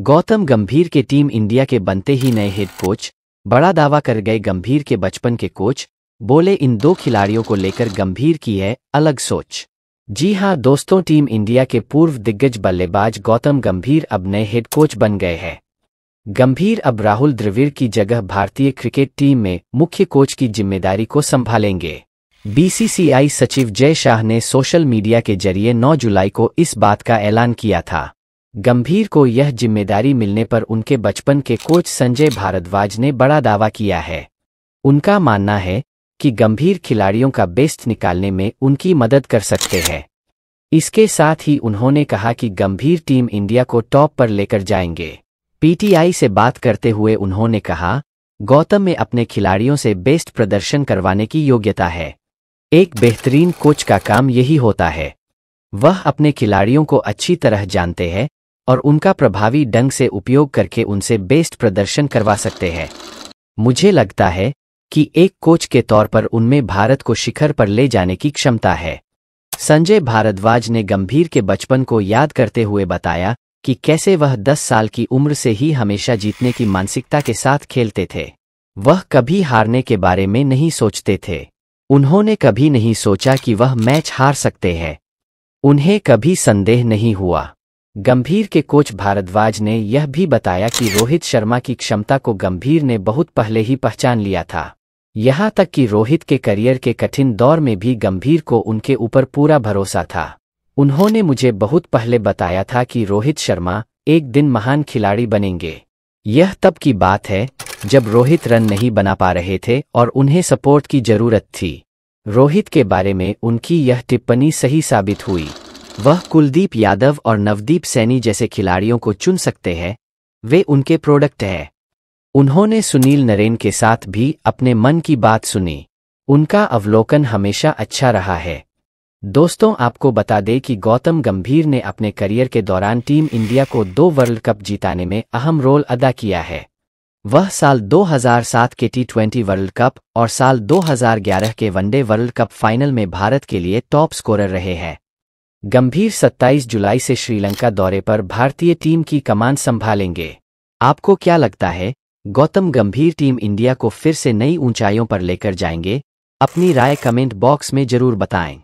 गौतम गंभीर के team India के बनते ही नए हेड कोच बड़ा दावा कर गए गंभीर के बचपन के कोच बोले इन दो खिलाड़ियों को लेकर गंभीर की है अलग सोच जी हाँ दोस्तों टीम इंडिया के पूर्व दिग्गज बल्लेबाज गौतम गंभीर अब नए हेड कोच बन गए हैं गंभीर अब राहुल द्रविड़ की जगह भारतीय क्रिकेट टीम में मुख्य कोच की जिम्मेदारी को संभालेंगे बीसीसीआई सचिव जय शाह ने सोशल मीडिया के जरिए 9 जुलाई को इस बात का ऐलान किया था गंभीर को यह जिम्मेदारी मिलने पर उनके बचपन के कोच संजय भारद्वाज ने बड़ा दावा किया है उनका मानना है कि गंभीर खिलाड़ियों का बेस्ट निकालने में उनकी मदद कर सकते हैं इसके साथ ही उन्होंने कहा कि गंभीर टीम इंडिया को टॉप पर लेकर जाएंगे पीटीआई से बात करते हुए उन्होंने कहा गौतम में अपने खिलाड़ियों से बेस्ट प्रदर्शन करवाने की योग्यता है एक बेहतरीन कोच का काम यही होता है वह अपने खिलाड़ियों को अच्छी तरह जानते हैं और उनका प्रभावी ढंग से उपयोग करके उनसे बेस्ट प्रदर्शन करवा सकते हैं मुझे लगता है कि एक कोच के तौर पर उनमें भारत को शिखर पर ले जाने की क्षमता है संजय भारद्वाज ने गंभीर के बचपन को याद करते हुए बताया कि कैसे वह 10 साल की उम्र से ही हमेशा जीतने की मानसिकता के साथ खेलते थे वह कभी हारने के बारे में नहीं सोचते थे उन्होंने कभी नहीं सोचा कि वह मैच हार सकते हैं उन्हें कभी संदेह नहीं हुआ गंभीर के कोच भारद्वाज ने यह भी बताया कि रोहित शर्मा की क्षमता को गंभीर ने बहुत पहले ही पहचान लिया था यहां तक कि रोहित के करियर के कठिन दौर में भी गंभीर को उनके ऊपर पूरा भरोसा था उन्होंने मुझे बहुत पहले बताया था कि रोहित शर्मा एक दिन महान खिलाड़ी बनेंगे यह तब की बात है जब रोहित रन नहीं बना पा रहे थे और उन्हें सपोर्ट की जरूरत थी रोहित के बारे में उनकी यह टिप्पणी सही साबित हुई वह कुलदीप यादव और नवदीप सैनी जैसे खिलाड़ियों को चुन सकते हैं वे उनके प्रोडक्ट हैं उन्होंने सुनील नरेन के साथ भी अपने मन की बात सुनी उनका अवलोकन हमेशा अच्छा रहा है दोस्तों आपको बता दें कि गौतम गंभीर ने अपने करियर के दौरान टीम इंडिया को दो वर्ल्ड कप जिताने में अहम रोल अदा किया है वह साल 2007 के टी ट्वेंटी वर्ल्ड कप और साल 2011 के वनडे वर्ल्ड कप फाइनल में भारत के लिए टॉप स्कोरर रहे हैं गंभीर 27 जुलाई से श्रीलंका दौरे पर भारतीय टीम की कमान संभालेंगे आपको क्या लगता है गौतम गंभीर टीम इंडिया को फिर से नई ऊंचाइयों पर लेकर जाएंगे अपनी राय कमेंट बॉक्स में जरूर बताएं